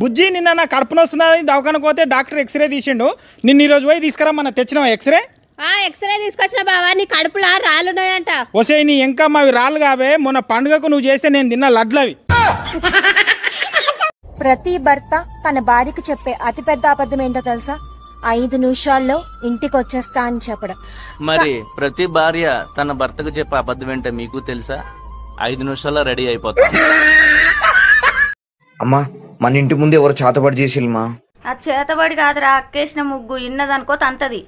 బుజ్జి నిన్న నా కడుపు వస్తున్నది దవాఖానకు పోతే డాక్టర్ ఎక్స్రే తీసిండు నిన్న ఈరోజు పోయి తీసుకురా మన తెచ్చినాం ఎక్స్రే ఆ ఎక్స్రే తీసుకొచ్చిన బావా నీ కడుపులా రాళ్ళున్నాయంట వసే నీ ఇంకా మావి రాళ్ళు కావే మొన్న పండుగకు నువ్వు చేస్తే నేను తిన్న లడ్లవి ప్రతి భర్త తన భార్యకు చెప్పే అతిపెద్ద అబద్ధం ఏంటో తెలుసా ఐదు నిమిషాల్లో ఇంటికి వచ్చేస్తా అని చెప్పడం మరి ప్రతి భార్య తన భర్తకు చెప్పే అబద్ధం ఏంటో మీకు తెలుసా ఐదు నిమిషాల్లో రెడీ అయిపోతా అమ్మా మన ఇంటి ముందు ఎవరు చేతబడి చేసిల్మా ఆ చేతబడి కాదురా అక్కేసిన ముగ్గు ఇన్నదనుకో తంతది